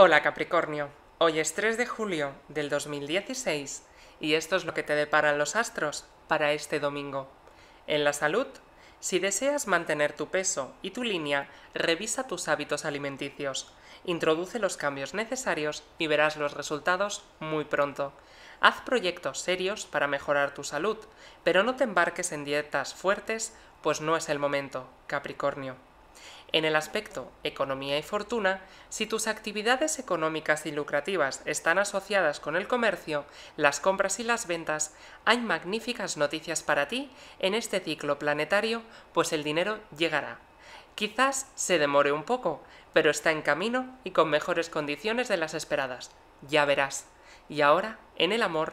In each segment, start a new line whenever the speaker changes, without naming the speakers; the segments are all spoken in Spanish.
Hola Capricornio, hoy es 3 de julio del 2016 y esto es lo que te deparan los astros para este domingo. En la salud, si deseas mantener tu peso y tu línea, revisa tus hábitos alimenticios, introduce los cambios necesarios y verás los resultados muy pronto. Haz proyectos serios para mejorar tu salud, pero no te embarques en dietas fuertes, pues no es el momento, Capricornio. En el aspecto economía y fortuna, si tus actividades económicas y lucrativas están asociadas con el comercio, las compras y las ventas, hay magníficas noticias para ti en este ciclo planetario, pues el dinero llegará. Quizás se demore un poco, pero está en camino y con mejores condiciones de las esperadas. Ya verás. Y ahora, en el amor,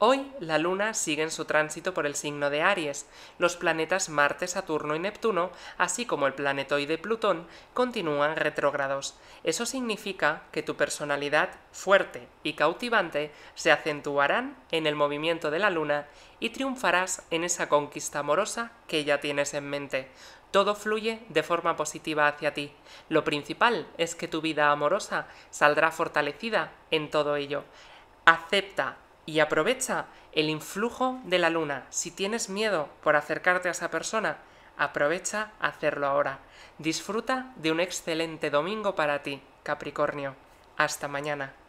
Hoy la Luna sigue en su tránsito por el signo de Aries. Los planetas Marte, Saturno y Neptuno, así como el planetoide Plutón, continúan retrógrados. Eso significa que tu personalidad fuerte y cautivante se acentuarán en el movimiento de la Luna y triunfarás en esa conquista amorosa que ya tienes en mente. Todo fluye de forma positiva hacia ti. Lo principal es que tu vida amorosa saldrá fortalecida en todo ello. Acepta y aprovecha el influjo de la luna. Si tienes miedo por acercarte a esa persona, aprovecha hacerlo ahora. Disfruta de un excelente domingo para ti, Capricornio. Hasta mañana.